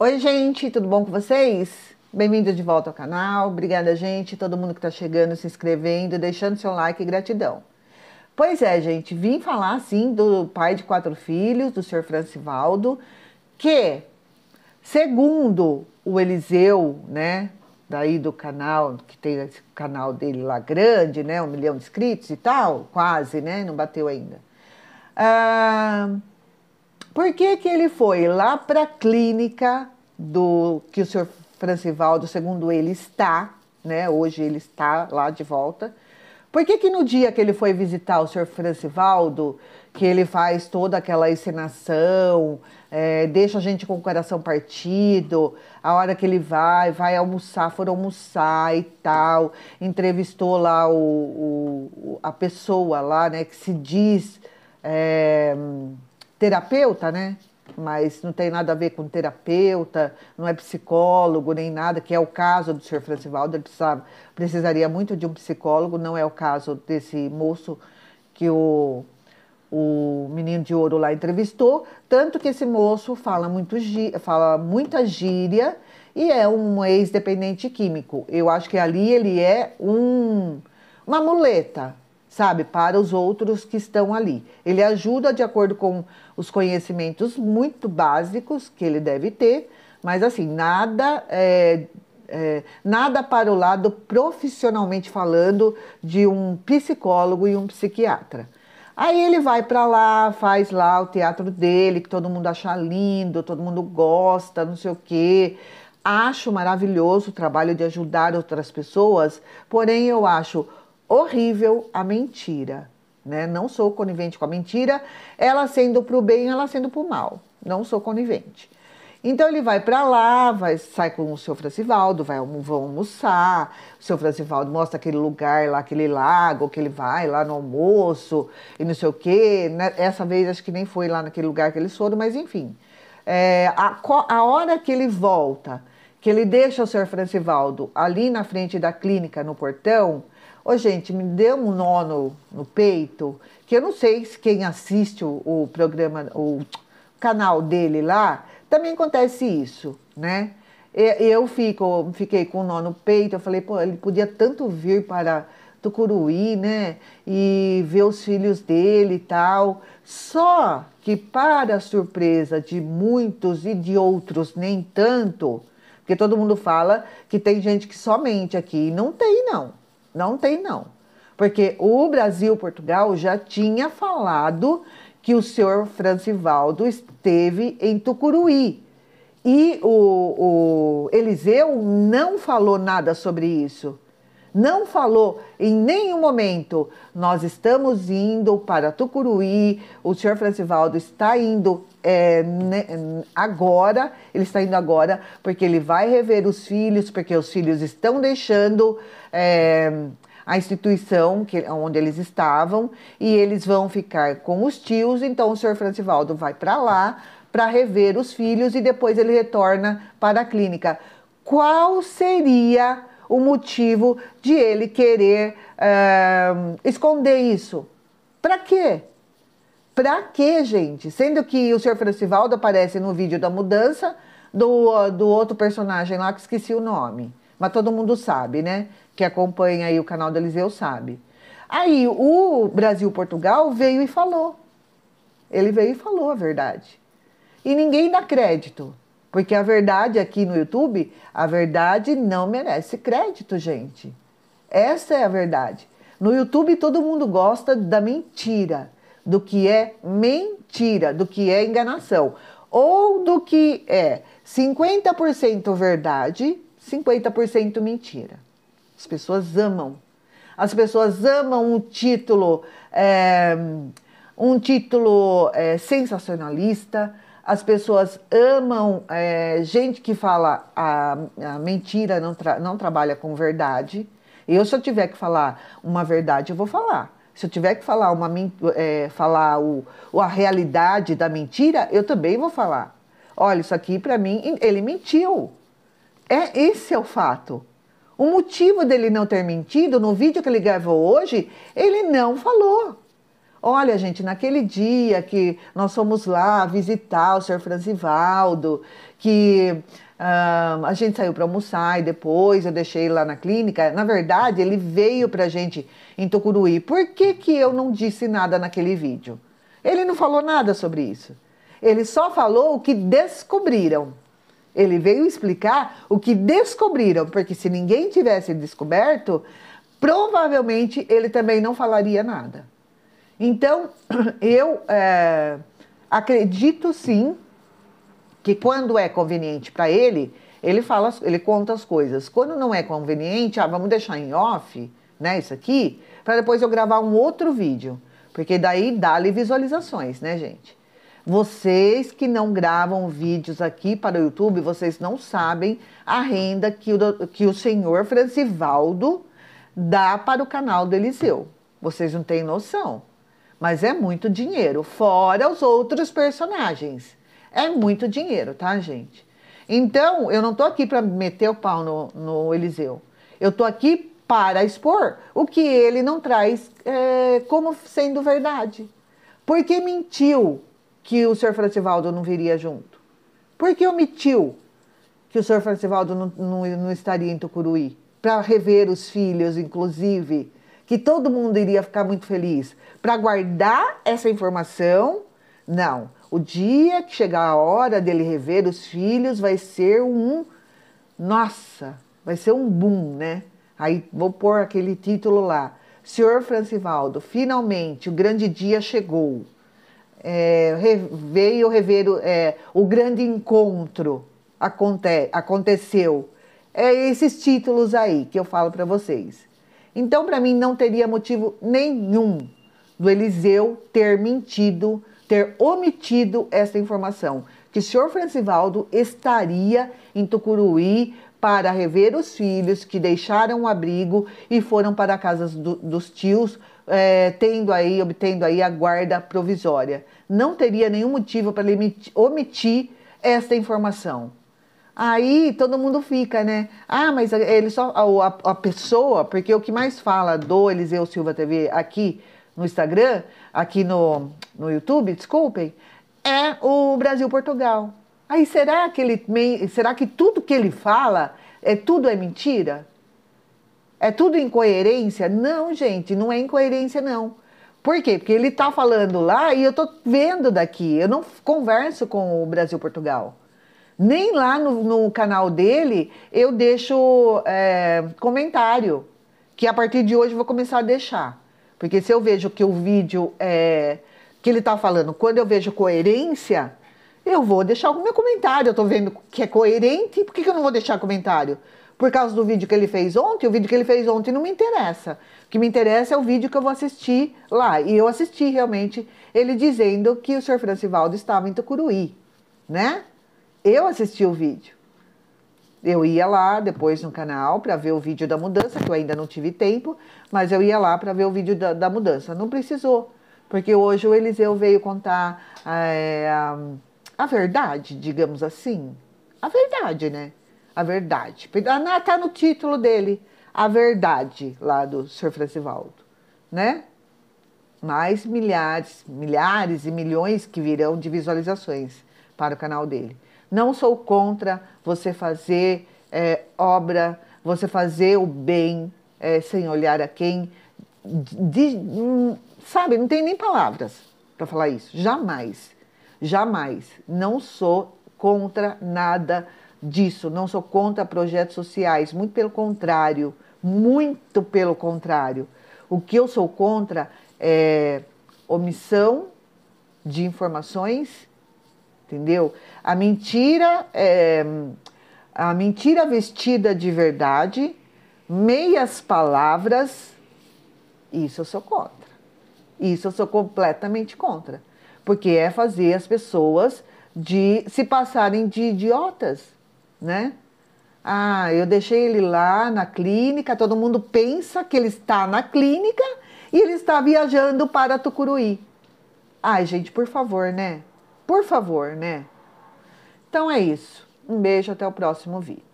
Oi, gente, tudo bom com vocês? Bem-vindo de volta ao canal. Obrigada, gente, todo mundo que está chegando, se inscrevendo, deixando seu like e gratidão. Pois é, gente, vim falar sim do pai de quatro filhos, do senhor Francivaldo, que, segundo o Eliseu, né, daí do canal, que tem esse canal dele lá grande, né, um milhão de inscritos e tal, quase, né, não bateu ainda. Ah. Por que, que ele foi lá para a clínica do que o senhor Francivaldo, segundo ele, está, né? Hoje ele está lá de volta. Por que, que no dia que ele foi visitar o senhor Francivaldo, que ele faz toda aquela encenação, é, deixa a gente com o coração partido, a hora que ele vai, vai almoçar, for almoçar e tal, entrevistou lá o, o a pessoa lá, né, que se diz. É, terapeuta, né? Mas não tem nada a ver com terapeuta, não é psicólogo nem nada, que é o caso do senhor Francivaldo, ele precisava, precisaria muito de um psicólogo, não é o caso desse moço que o, o menino de ouro lá entrevistou. Tanto que esse moço fala, muito, fala muita gíria e é um ex-dependente químico. Eu acho que ali ele é um, uma muleta, sabe, para os outros que estão ali. Ele ajuda de acordo com os conhecimentos muito básicos que ele deve ter, mas assim, nada é, é, nada para o lado profissionalmente falando de um psicólogo e um psiquiatra. Aí ele vai para lá, faz lá o teatro dele, que todo mundo acha lindo, todo mundo gosta, não sei o quê. Acho maravilhoso o trabalho de ajudar outras pessoas, porém eu acho horrível a mentira. Né? Não sou conivente com a mentira, ela sendo para o bem, ela sendo para o mal. Não sou conivente. Então ele vai para lá, vai, sai com o seu Francivaldo, vai, vão almoçar. O seu Francivaldo mostra aquele lugar lá, aquele lago que ele vai lá no almoço e não sei o quê. Né? Essa vez acho que nem foi lá naquele lugar que eles foram, mas enfim. É, a, a hora que ele volta, que ele deixa o seu Francivaldo ali na frente da clínica, no portão, Ô, gente, me deu um nó no, no peito, que eu não sei se quem assiste o, o programa, o canal dele lá, também acontece isso, né? Eu fico, fiquei com um nó no peito, eu falei, pô, ele podia tanto vir para Tucuruí, né? E ver os filhos dele e tal. Só que, para a surpresa de muitos e de outros nem tanto, porque todo mundo fala que tem gente que somente aqui, não tem não. Não tem, não. Porque o Brasil Portugal já tinha falado que o senhor Francivaldo esteve em Tucuruí. E o, o Eliseu não falou nada sobre isso não falou em nenhum momento, nós estamos indo para Tucuruí, o senhor Francivaldo está indo é, né, agora, ele está indo agora porque ele vai rever os filhos, porque os filhos estão deixando é, a instituição que, onde eles estavam e eles vão ficar com os tios, então o senhor Francivaldo vai para lá para rever os filhos e depois ele retorna para a clínica. Qual seria o motivo de ele querer eh, esconder isso. Para quê? Para quê, gente? Sendo que o Sr. Francivaldo aparece no vídeo da mudança do, do outro personagem lá que esqueci o nome. Mas todo mundo sabe, né? Que acompanha aí o canal do Eliseu sabe. Aí o Brasil-Portugal veio e falou. Ele veio e falou a verdade. E ninguém dá crédito. Porque a verdade aqui no YouTube, a verdade não merece crédito, gente. Essa é a verdade. No YouTube todo mundo gosta da mentira, do que é mentira, do que é enganação. Ou do que é 50% verdade, 50% mentira. As pessoas amam. As pessoas amam um título, é, um título é, sensacionalista, as pessoas amam é, gente que fala a, a mentira, não, tra não trabalha com verdade. Eu, se eu tiver que falar uma verdade, eu vou falar. Se eu tiver que falar, uma, é, falar o, a realidade da mentira, eu também vou falar. Olha, isso aqui para mim, ele mentiu. É Esse é o fato. O motivo dele não ter mentido, no vídeo que ele gravou hoje, ele não falou. Olha, gente, naquele dia que nós fomos lá visitar o senhor Franzivaldo, que uh, a gente saiu para almoçar e depois eu deixei ele lá na clínica. Na verdade, ele veio para a gente em Tucuruí. Por que, que eu não disse nada naquele vídeo? Ele não falou nada sobre isso. Ele só falou o que descobriram. Ele veio explicar o que descobriram, porque se ninguém tivesse descoberto, provavelmente ele também não falaria nada. Então, eu é, acredito sim que quando é conveniente para ele, ele fala, ele conta as coisas. Quando não é conveniente, ah, vamos deixar em off, né, isso aqui, para depois eu gravar um outro vídeo, porque daí dá-lhe visualizações, né, gente? Vocês que não gravam vídeos aqui para o YouTube, vocês não sabem a renda que o, que o senhor Francivaldo dá para o canal do Eliseu. Vocês não têm noção. Mas é muito dinheiro, fora os outros personagens. É muito dinheiro, tá, gente? Então, eu não tô aqui para meter o pau no, no, Eliseu. Eu tô aqui para expor o que ele não traz é, como sendo verdade. Por que mentiu que o Sr. Francivaldo não viria junto? Por que omitiu que o Sr Francivaldo não, não, não estaria em Tucuruí? Para rever os filhos, inclusive que todo mundo iria ficar muito feliz. Para guardar essa informação, não. O dia que chegar a hora dele rever os filhos vai ser um. Nossa, vai ser um boom, né? Aí vou pôr aquele título lá. Senhor Francivaldo, finalmente o grande dia chegou. É, veio rever é, o grande encontro aconte, aconteceu. É esses títulos aí que eu falo para vocês. Então, para mim, não teria motivo nenhum do Eliseu ter mentido, ter omitido essa informação, que o senhor Francivaldo estaria em Tucuruí para rever os filhos que deixaram o abrigo e foram para a casa do, dos tios, é, tendo aí, obtendo aí a guarda provisória. Não teria nenhum motivo para ele omitir essa informação. Aí todo mundo fica, né? Ah, mas ele só a, a, a pessoa, porque o que mais fala do Eliseu Silva TV aqui no Instagram, aqui no, no YouTube, desculpem, é o Brasil Portugal. Aí será que ele será que tudo que ele fala é tudo é mentira? É tudo incoerência? Não, gente, não é incoerência não. Por quê? Porque ele tá falando lá e eu tô vendo daqui. Eu não converso com o Brasil Portugal. Nem lá no, no canal dele eu deixo é, comentário, que a partir de hoje eu vou começar a deixar. Porque se eu vejo que o vídeo é, que ele está falando, quando eu vejo coerência, eu vou deixar o meu comentário. Eu estou vendo que é coerente, por que, que eu não vou deixar comentário? por causa do vídeo que ele fez ontem, o vídeo que ele fez ontem não me interessa. O que me interessa é o vídeo que eu vou assistir lá. E eu assisti realmente ele dizendo que o Sr. Francivaldo estava em Tucuruí, né? eu assisti o vídeo. Eu ia lá depois no canal para ver o vídeo da mudança, que eu ainda não tive tempo, mas eu ia lá para ver o vídeo da, da, mudança. Não precisou, porque hoje o Eliseu veio contar é, a, a verdade, digamos assim. A verdade, né? A verdade. Está ah, no título dele, A Verdade, lá do Sr. Francivaldo, né? Mais milhares, milhares e milhões que virão de visualizações para o canal dele. Não sou contra você fazer é, obra, você fazer o bem é, sem olhar a quem. De, de, hum, sabe, não tem nem palavras para falar isso. Jamais, jamais. Não sou contra nada disso. Não sou contra projetos sociais. Muito pelo contrário. Muito pelo contrário. O que eu sou contra é omissão de informações entendeu? A mentira é a mentira vestida de verdade, meias palavras, isso eu sou contra. Isso eu sou completamente contra, porque é fazer as pessoas de se passarem de idiotas, né? Ah, eu deixei ele lá na clínica, todo mundo pensa que ele está na clínica e ele está viajando para Tucuruí. Ai, gente, por favor, né? Por favor, né? Então é isso. Um beijo, até o próximo vídeo.